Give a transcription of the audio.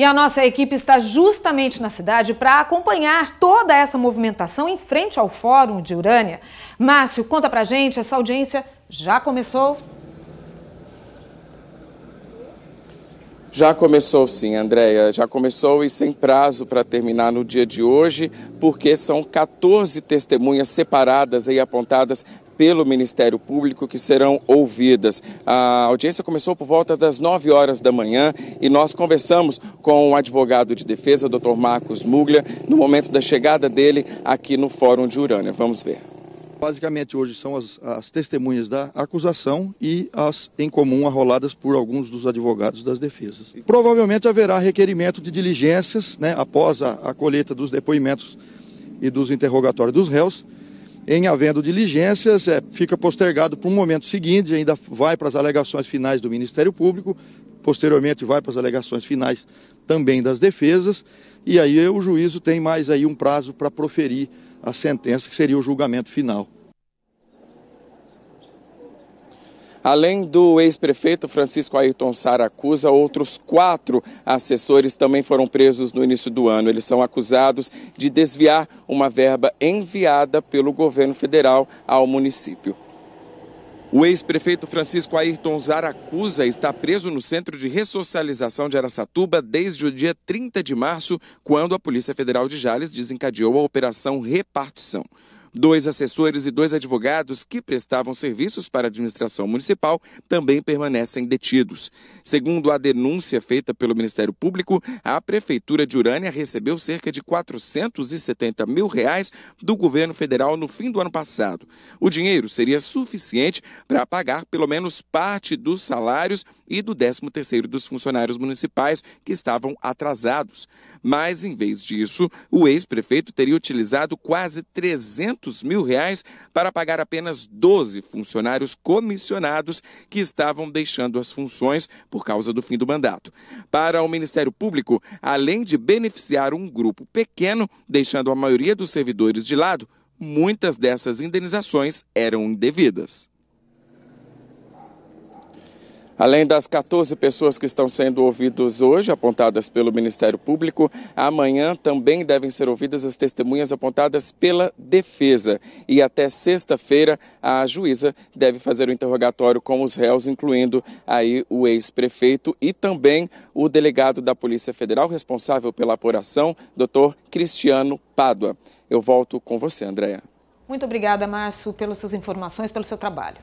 E a nossa equipe está justamente na cidade para acompanhar toda essa movimentação em frente ao Fórum de Urânia. Márcio, conta pra gente, essa audiência já começou? Já começou sim, Andréia, já começou e sem prazo para terminar no dia de hoje, porque são 14 testemunhas separadas e apontadas pelo Ministério Público que serão ouvidas. A audiência começou por volta das 9 horas da manhã e nós conversamos com o advogado de defesa, Dr. Marcos Muglia, no momento da chegada dele aqui no Fórum de Urânia. Vamos ver. Basicamente, hoje são as, as testemunhas da acusação e as em comum arroladas por alguns dos advogados das defesas. Provavelmente haverá requerimento de diligências né, após a, a colheita dos depoimentos e dos interrogatórios dos réus em havendo diligências, é, fica postergado para um momento seguinte, ainda vai para as alegações finais do Ministério Público, posteriormente vai para as alegações finais também das defesas, e aí o juízo tem mais aí um prazo para proferir a sentença que seria o julgamento final. Além do ex-prefeito Francisco Ayrton Sara acusa, outros quatro assessores também foram presos no início do ano. Eles são acusados de desviar uma verba enviada pelo governo federal ao município. O ex-prefeito Francisco Ayrton Zaracusa está preso no Centro de Ressocialização de Aracatuba desde o dia 30 de março, quando a Polícia Federal de Jales desencadeou a Operação Repartição. Dois assessores e dois advogados que prestavam serviços para a administração municipal também permanecem detidos. Segundo a denúncia feita pelo Ministério Público, a Prefeitura de Urânia recebeu cerca de 470 mil reais do governo federal no fim do ano passado. O dinheiro seria suficiente para pagar pelo menos parte dos salários e do 13º dos funcionários municipais que estavam atrasados. Mas, em vez disso, o ex-prefeito teria utilizado quase 300 200 mil reais para pagar apenas 12 funcionários comissionados que estavam deixando as funções por causa do fim do mandato. Para o Ministério Público, além de beneficiar um grupo pequeno, deixando a maioria dos servidores de lado, muitas dessas indenizações eram indevidas. Além das 14 pessoas que estão sendo ouvidas hoje, apontadas pelo Ministério Público, amanhã também devem ser ouvidas as testemunhas apontadas pela defesa. E até sexta-feira, a juíza deve fazer o interrogatório com os réus, incluindo aí o ex-prefeito e também o delegado da Polícia Federal responsável pela apuração, doutor Cristiano Pádua. Eu volto com você, Andréa. Muito obrigada, Márcio, pelas suas informações, pelo seu trabalho.